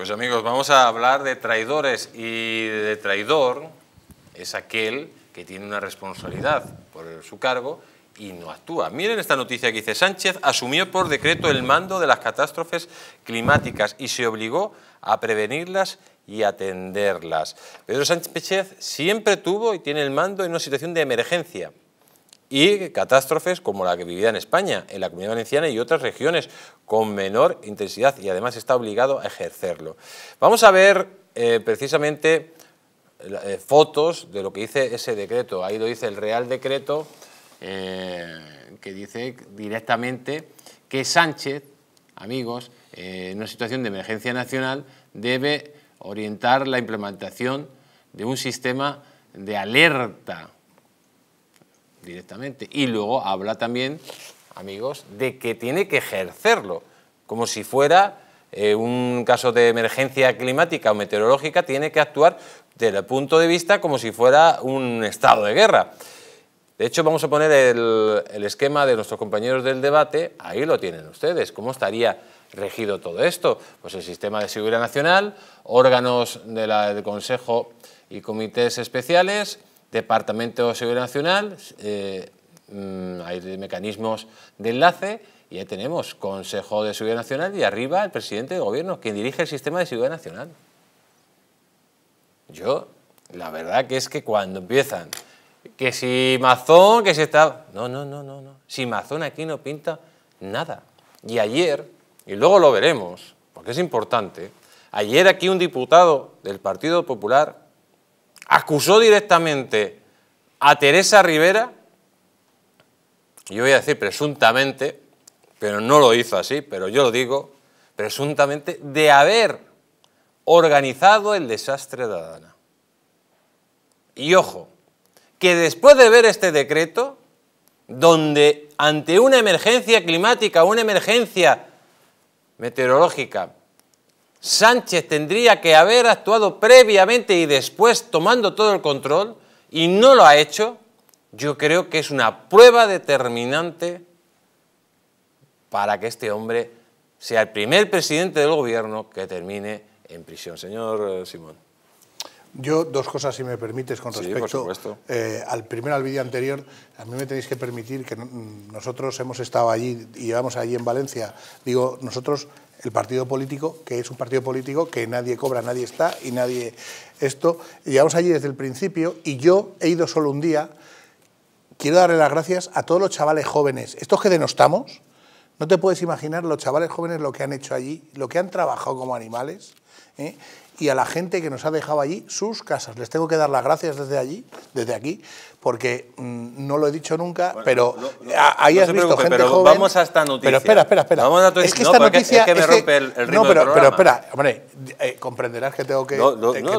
Pues amigos, vamos a hablar de traidores y de traidor es aquel que tiene una responsabilidad por su cargo y no actúa. Miren esta noticia que dice, Sánchez asumió por decreto el mando de las catástrofes climáticas y se obligó a prevenirlas y atenderlas. Pedro Sánchez siempre tuvo y tiene el mando en una situación de emergencia y catástrofes como la que vivía en España, en la Comunidad Valenciana y otras regiones con menor intensidad y además está obligado a ejercerlo. Vamos a ver eh, precisamente eh, fotos de lo que dice ese decreto. Ahí lo dice el Real Decreto eh, que dice directamente que Sánchez, amigos, en una situación de emergencia nacional debe orientar la implementación de un sistema de alerta directamente. Y luego habla también, amigos, de que tiene que ejercerlo, como si fuera eh, un caso de emergencia climática o meteorológica, tiene que actuar desde el punto de vista como si fuera un estado de guerra. De hecho, vamos a poner el, esquema de nuestros compañeros del debate, ahí lo tienen ustedes, cómo estaría regido todo esto. Pues el sistema de seguridad nacional, órganos del Consejo y comités especiales, Departamento de Seguridad Nacional, eh, mm, hay mecanismos de enlace y ahí tenemos Consejo de Seguridad Nacional y arriba el presidente de gobierno, quien dirige el sistema de seguridad nacional. Yo, la verdad que es que cuando empiezan, que si Mazón, que si está... No, no, no, no, no. Si Mazón aquí no pinta nada. Y ayer, y luego lo veremos, porque es importante, ayer aquí un diputado del Partido Popular acusó directamente a Teresa Rivera, yo voy a decir presuntamente, pero no lo hizo así, pero yo lo digo, presuntamente de haber organizado el desastre de Adana. Y ojo, que después de ver este decreto, donde ante una emergencia climática, una emergencia meteorológica, Sánchez tendría que haber actuado previamente y después tomando todo el control y no lo ha hecho, yo creo que es una prueba determinante para que este hombre sea el primer presidente del gobierno que termine en prisión. Señor eh, Simón. Yo dos cosas, si me permites, con respecto eh, al primero, al vídeo anterior. A mí me tenéis que permitir que nosotros hemos estado allí y llevamos allí en Valencia. Digo, nosotros, el partido político, que es un partido político que nadie cobra, nadie está y nadie esto. Llevamos allí desde el principio y yo he ido solo un día. Quiero darle las gracias a todos los chavales jóvenes, estos que denostamos, no te puedes imaginar los chavales jóvenes lo que han hecho allí, lo que han trabajado como animales, ¿eh? y a la gente que nos ha dejado allí sus casas. Les tengo que dar las gracias desde allí, desde aquí, porque mm, no lo he dicho nunca, pero ah, ahí has visto gente pero Vamos a esta noticia. Pero espera, espera, espera. Vamos a tu... es que esta noticia es que me rompe el, ritmo No, pero, pero espera, hombre, eh, comprenderás que tengo que,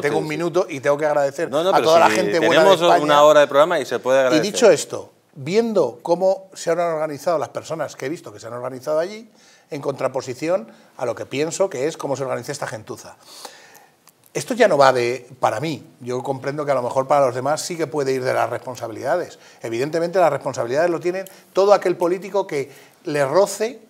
tengo un minuto y tengo que agradecer a toda la gente buena de España. Tenemos una hora de programa y se puede agradecer. Y dicho esto, viendo cómo se han organizado las personas que he visto que se han organizado allí, en contraposición a lo que pienso que es cómo se organiza esta gentuza. Esto ya no va de para mí. Yo comprendo que a lo mejor para los demás sí que puede ir de las responsabilidades. Evidentemente las responsabilidades lo tienen todo aquel político que le roce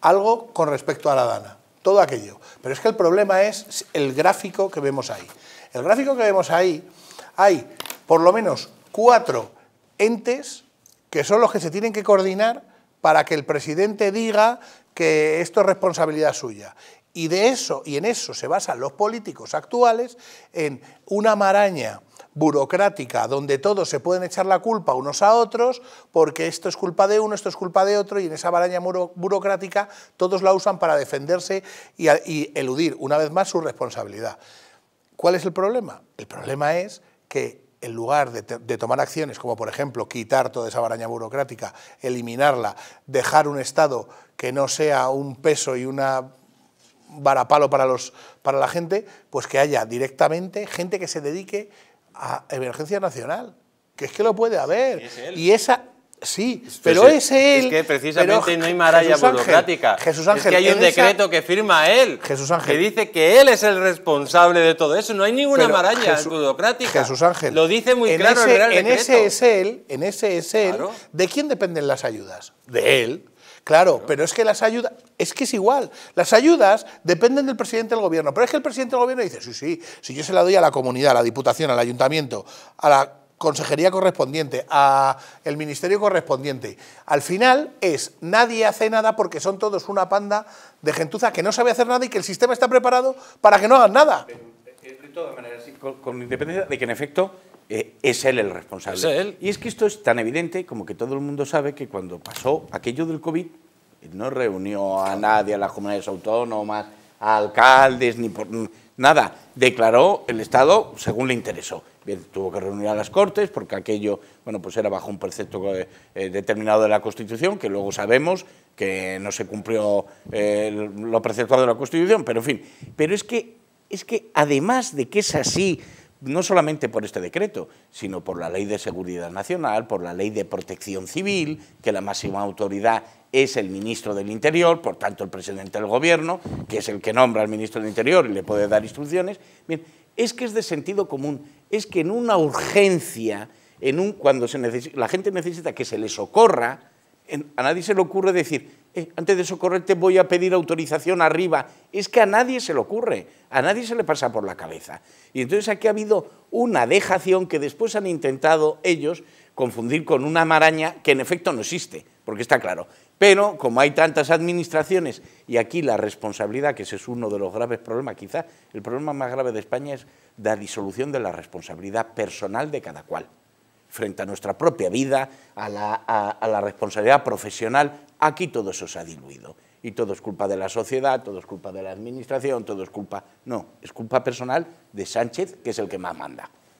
algo con respecto a la dana. Todo aquello. Pero es que el problema es el gráfico que vemos ahí. El gráfico que vemos ahí hay por lo menos cuatro entes que son los que se tienen que coordinar para que el presidente diga que esto es responsabilidad suya. Y de eso, y en eso se basan los políticos actuales, en una maraña burocrática donde todos se pueden echar la culpa unos a otros, porque esto es culpa de uno, esto es culpa de otro, y en esa maraña burocrática todos la usan para defenderse y eludir una vez más su responsabilidad. ¿Cuál es el problema? El problema es que en lugar de, tomar acciones como, por ejemplo, quitar toda esa baraña burocrática, eliminarla, dejar un Estado que no sea un peso y una varapalo para, los, para la gente, pues que haya directamente gente que se dedique a emergencia nacional, que es que lo puede haber. y esa Sí, pues pero ese es, él. Es que precisamente no hay maralla burocrática. Jesús Ángel. Es que hay un decreto que firma él. Jesús Ángel. Que dice que él es el responsable de todo eso. No hay ninguna maraña burocrática. Jesús Ángel. Lo dice muy en claro ese, el en Ese es él, en ese es ¿De quién dependen las ayudas? De él. Claro, claro, pero es que las ayudas, es que es igual, las ayudas dependen del presidente del gobierno, pero es que el presidente del gobierno dice, sí, sí, si yo se la doy a la comunidad, a la diputación, al ayuntamiento, a la consejería correspondiente, a el ministerio correspondiente. Al final es nadie hace nada porque son todos una panda de gentuza que no sabe hacer nada y que el sistema está preparado para que no hagan nada. Eh, de todas maneras, con, independencia de que en efecto eh, es él el responsable. Y es que esto es tan evidente como que todo el mundo sabe que cuando pasó aquello del COVID no reunió a nadie, a las comunidades autónomas, a alcaldes, ni por Nada, declaró el Estado según le interesó. tuvo que reunir a las Cortes porque aquello, bueno, pues era bajo un precepto eh, determinado de la Constitución, que luego sabemos que no se cumplió eh, lo preceptuado de la Constitución, pero en fin. Pero es que, es que además de que es así, no solamente por este decreto, sino por la Ley de Seguridad Nacional, por la Ley de Protección Civil, que la máxima autoridad es el ministro del Interior, por tanto el presidente del gobierno, que es el que nombra al ministro del Interior y le puede dar instrucciones. Bien, es que es de sentido común, es que en una urgencia, cuando se la gente necesita que se le socorra, a nadie se le ocurre decir, eh, antes de socorrerte voy a pedir autorización arriba. Es que a nadie se le ocurre, a nadie se le pasa por la cabeza. Y entonces aquí ha habido una dejación que después han intentado ellos confundir con una maraña que en efecto no existe porque está claro. Pero como hay tantas administraciones y aquí la responsabilidad, que ese es uno de los graves problemas, quizás el problema más grave de España es la disolución de la responsabilidad personal de cada cual, frente a nuestra propia vida, a la, a, la responsabilidad profesional, aquí todo eso se ha diluido. Y todo es culpa de la sociedad, todo es culpa de la administración, todo es culpa... No, es culpa personal de Sánchez, que es el que más manda.